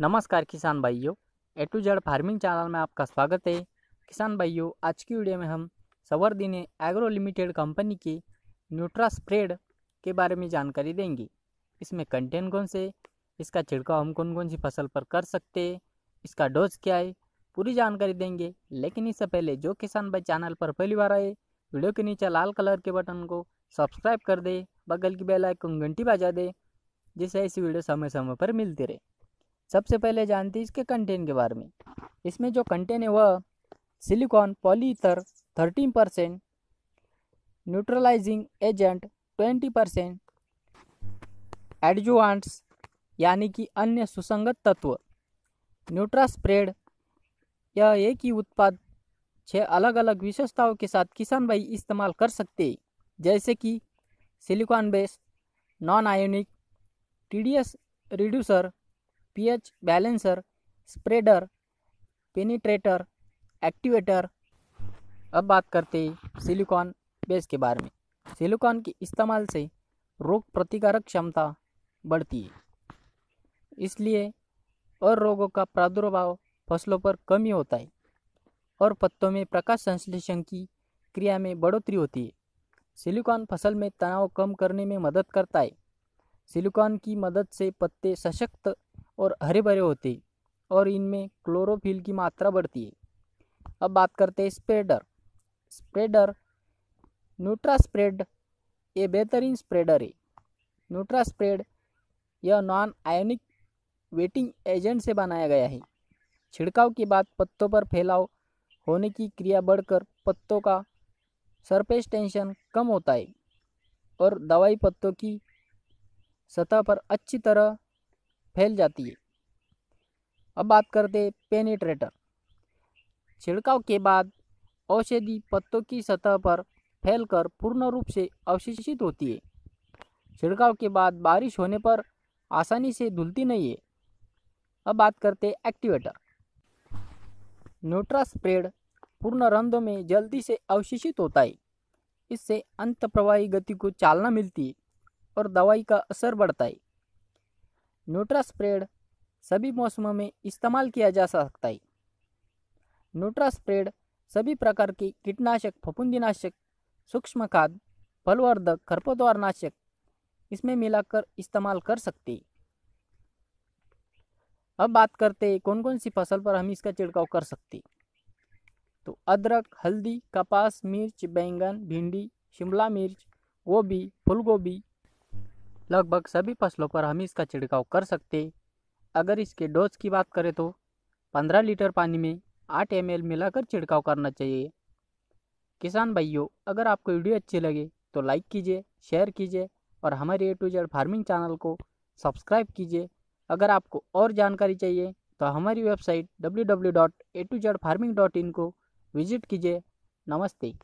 नमस्कार किसान भाइयों A to Z farming channel में आपका स्वागत है किसान भाइयों आज की वीडियो में हम सवर्दी ने एग्रो लिमिटेड कंपनी की न्यूट्रा स्प्रेड के बारे में जानकारी देंगे इसमें कंटेंट कौन से इसका छिड़काव हम कौन कौन सी फसल पर कर सकते हैं इसका डोज क्या है पूरी जानकारी देंगे लेकिन इससे पहले जो किसान भाई चैनल पर पहली बार आए वीडियो के नीचे लाल कलर के बटन को सब्सक्राइब कर दे बगल की बेल आइकन घंटी बजा दे जिससे ऐसी वीडियो समय समय पर मिलती रहे सबसे पहले जानते हैं इसके कंटेन के बारे में इसमें जो कंटेन है वह silicone polyether thirteen percent neutralising agent twenty percent adjuvants यानी कि अन्य सुसंगत तत्व न्यूट्रा स्प्रेड यह एक ही उत्पाद छः अलग अलग विशेषताओं के साथ किसान भाई इस्तेमाल कर सकते हैं जैसे कि silicone base non ionic TDS reducer pH balancer spreader penetrator activator अब बात करते हैं सिलिकॉन बेस के बारे में सिलिकॉन के इस्तेमाल से रोग प्रतिकारक क्षमता बढ़ती है इसलिए और रोगों का प्रादुर्भाव फसलों पर कमी होता है और पत्तों में प्रकाश संश्लेषण की क्रिया में बढ़ोतरी होती है सिलिकॉन फसल में तनाव कम करने में मदद करता है सिलिकॉन की मदद से पत्ते सशक्त और हरे भरे होते और इनमें क्लोरोफिल की मात्रा बढ़ती है अब बात करते हैं स्प्रेडर स्प्रेडर न्यूट्रा स्प्रेड ये बेहतरीन स्प्रेडर है न्यूट्रा स्प्रेड यह नॉन आयोनिक वेटिंग एजेंट से बनाया गया है छिड़काव के बाद पत्तों पर फैलाव होने की क्रिया बढ़कर पत्तों का सरफेस टेंशन कम होता है और दवाई पत्तों की सतह पर अच्छी तरह फैल जाती है अब बात करते हैं छिड़काव के बाद औषधि पत्तों की सतह पर फैलकर पूर्ण रूप से अवशेषित होती है छिड़काव के बाद बारिश होने पर आसानी से धुलती नहीं है अब बात करते हैं एक्टिवेटर न्यूट्रा स्प्रेड पूर्ण रंध्र में जल्दी से अवशेषित होता है इससे अंत प्रवाही गति को चालना मिलती है और दवाई का असर बढ़ता है न्यूट्रा स्प्रेड सभी मौसमों में इस्तेमाल किया जा सकता है न्यूट्रा स्प्रेड सभी प्रकार के कीटनाशक फपुंदीनाशक सूक्ष्म खाद फलवर्धक नाशक इसमें मिलाकर इस्तेमाल कर सकते अब बात करते हैं कौन कौन सी फसल पर हम इसका छिड़काव कर सकते तो अदरक हल्दी कपास मिर्च बैंगन भिंडी शिमला मिर्च गोभी फूलगोभी लगभग सभी फसलों पर हम इसका छिड़काव कर सकते अगर इसके डोज की बात करें तो 15 लीटर पानी में 8 एम मिलाकर छिड़काव करना चाहिए किसान भाइयों अगर आपको वीडियो अच्छी लगे तो लाइक कीजिए शेयर कीजिए और हमारे A to Z farming channel को सब्सक्राइब कीजिए अगर आपको और जानकारी चाहिए तो हमारी website W W dot A to Z farming dot in को विजिट कीजिए नमस्ते